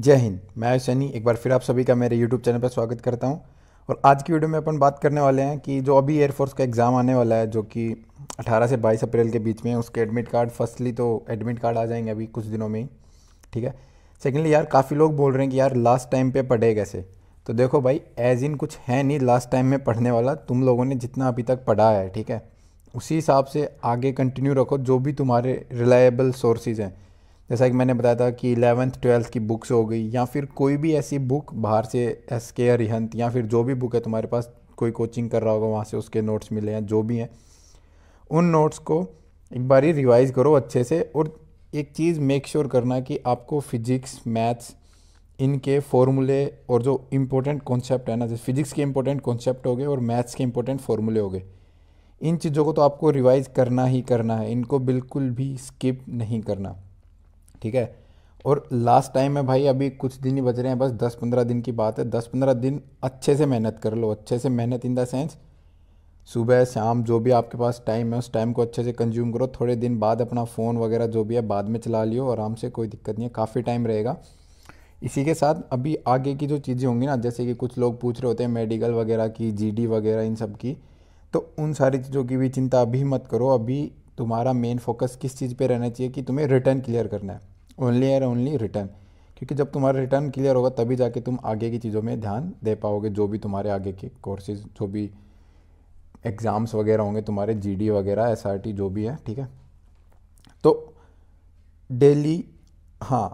जय हिंद मैं सनी एक बार फिर आप सभी का मेरे यूट्यूब चैनल पर स्वागत करता हूं और आज की वीडियो में अपन बात करने वाले हैं कि जो अभी एयरफोर्स का एग्ज़ाम आने वाला है जो कि 18 से 22 अप्रैल के बीच में है उसके एडमिट कार्ड फर्स्टली तो एडमिट कार्ड आ जाएंगे अभी कुछ दिनों में ही ठीक है सेकेंडली यार काफ़ी लोग बोल रहे हैं कि यार लास्ट टाइम पर पढ़े कैसे तो देखो भाई एज इन कुछ है नहीं लास्ट टाइम में पढ़ने वाला तुम लोगों ने जितना अभी तक पढ़ा है ठीक है उसी हिसाब से आगे कंटिन्यू रखो जो भी तुम्हारे रिलायबल सोर्सेज हैं जैसा कि मैंने बताया था कि इलेवंथ ट्वेल्थ की बुक्स हो गई या फिर कोई भी ऐसी बुक बाहर से एस के या रिहंत या फिर जो भी बुक है तुम्हारे पास कोई कोचिंग कर रहा होगा वहाँ से उसके नोट्स मिले हैं जो भी हैं उन नोट्स को एक बार ही रिवाइज़ करो अच्छे से और एक चीज़ मेक श्योर sure करना कि आपको फिजिक्स मैथ्स इनके फॉर्मूले और जो इम्पोर्टेंट कॉन्सेप्ट है ना जैसे फिजिक्स के इम्पोर्टेंट कॉन्सेप्ट हो गए और मैथ्स के इम्पोर्टेंट फॉर्मूले हो गए इन चीज़ों को तो आपको रिवाइज़ करना ही करना है इनको बिल्कुल भी स्किप नहीं करना ठीक है और लास्ट टाइम है भाई अभी कुछ दिन ही बच रहे हैं बस दस पंद्रह दिन की बात है दस पंद्रह दिन अच्छे से मेहनत कर लो अच्छे से मेहनत इन द सेंस सुबह शाम जो भी आपके पास टाइम है उस टाइम को अच्छे से कंज्यूम करो थोड़े दिन बाद अपना फ़ोन वगैरह जो भी है बाद में चला लियो आराम से कोई दिक्कत नहीं है काफ़ी टाइम रहेगा इसी के साथ अभी आगे की जो चीज़ें होंगी ना जैसे कि कुछ लोग पूछ रहे होते हैं मेडिकल वगैरह की जीडी वगैरह इन सब की तो उन सारी चीज़ों की भी चिंता अभी मत करो अभी तुम्हारा मेन फोकस किस चीज़ पर रहना चाहिए कि तुम्हें रिटर्न क्लियर करना है ओनली एयर ओनली रिटर्न क्योंकि जब तुम्हारा रिटर्न क्लियर होगा तभी जाके तुम आगे की चीज़ों में ध्यान दे पाओगे जो भी तुम्हारे आगे के कोर्सेज जो भी एग्ज़ाम्स वगैरह होंगे तुम्हारे जीडी वगैरह एसआरटी जो भी है ठीक है तो डेली हाँ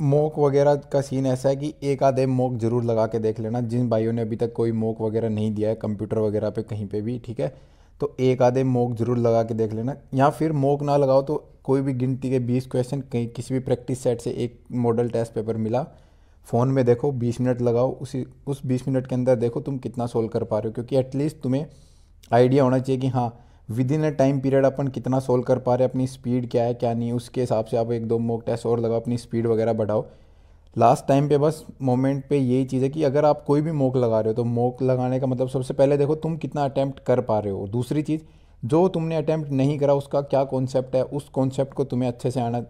मोक वगैरह का सीन ऐसा है कि एक आधे मोक जरूर लगा के देख लेना जिन भाइयों ने अभी तक कोई मोक वगैरह नहीं दिया है कंप्यूटर वगैरह पे कहीं पे भी ठीक है तो एक आधे मोक जरूर लगा के देख लेना या फिर मोक ना लगाओ तो कोई भी गिनती के बीस क्वेश्चन कहीं किसी भी प्रैक्टिस सेट से एक मॉडल टेस्ट पेपर मिला फ़ोन में देखो बीस मिनट लगाओ उसी उस बीस मिनट के अंदर देखो तुम कितना सोल्व कर पा रहे हो क्योंकि एटलीस्ट तुम्हें आइडिया होना चाहिए कि हाँ within a time period अपन कितना सोल्व कर पा रहे हैं अपनी स्पीड क्या है क्या नहीं उसके हिसाब से आप एक दो मोक टेस्ट और लगाओ अपनी स्पीड वगैरह बढ़ाओ लास्ट टाइम पे बस मोमेंट पे यही चीज़ है कि अगर आप कोई भी मोक लगा रहे हो तो मोक लगाने का मतलब सबसे पहले देखो तुम कितना अटैम्प्ट कर पा रहे हो दूसरी चीज़ जो तुमने अटैम्प्ट नहीं करा उसका क्या कॉन्सेप्ट है उस कॉन्सेप्ट को तुम्हें अच्छे से आना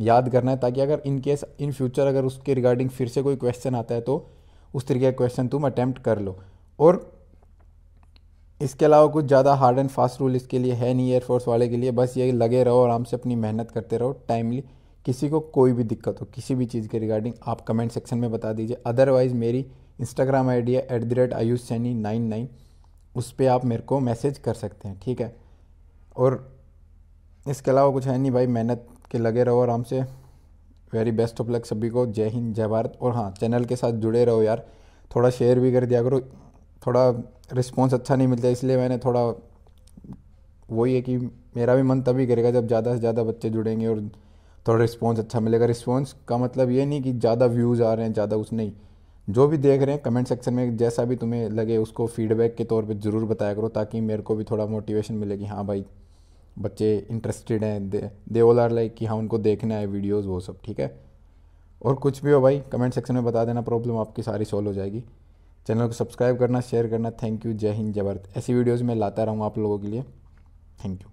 याद करना है ताकि अगर इन केस इन फ्यूचर अगर उसके रिगार्डिंग फिर से कोई क्वेश्चन आता है तो उस तरीके का क्वेश्चन तुम अटैम्प्ट कर लो और इसके अलावा कुछ ज़्यादा हार्ड एंड फास्ट रूल इसके लिए है नहीं एयरफोर्स वाले के लिए बस ये लगे रहो आराम से अपनी मेहनत करते रहो टाइमली किसी को कोई भी दिक्कत हो किसी भी चीज़ के रिगार्डिंग आप कमेंट सेक्शन में बता दीजिए अदरवाइज़ मेरी इंस्टाग्राम आई डी है at the rate Ayush Saini nine nine उस पर आप मेरे को मैसेज कर सकते हैं ठीक है और इसके अलावा कुछ है नहीं भाई मेहनत के लगे रहो आराम से वेरी बेस्ट ऑफ लक सभी को जय हिंद जय भारत और हाँ चैनल के साथ जुड़े रहो यार थोड़ा शेयर भी कर दिया करो थोड़ा रिस्पॉन्स अच्छा नहीं मिलता इसलिए मैंने थोड़ा वही है कि मेरा भी मन तभी करेगा जब ज़्यादा से ज़्यादा बच्चे जुड़ेंगे और थोड़ा रिस्पॉन्स अच्छा मिलेगा रिस्पॉन्स का मतलब ये नहीं कि ज़्यादा व्यूज़ आ रहे हैं ज़्यादा उस नहीं जो भी देख रहे हैं कमेंट सेक्शन में जैसा भी तुम्हें लगे उसको फीडबैक के तौर पे ज़रूर बताया करो ताकि मेरे को भी थोड़ा मोटिवेशन मिले कि हाँ भाई बच्चे इंटरेस्टेड हैं दे ऑल आर लाइक कि हाँ उनको देखना है वीडियोज़ वो सब ठीक है और कुछ भी हो भाई कमेंट सेक्शन में बता देना प्रॉब्लम आपकी सारी सॉल्व हो जाएगी चैनल को सब्सक्राइब करना शेयर करना थैंक यू जय हिंद जबरत ऐसी वीडियोज़ मैं लाता रहूँगा आप लोगों के लिए थैंक यू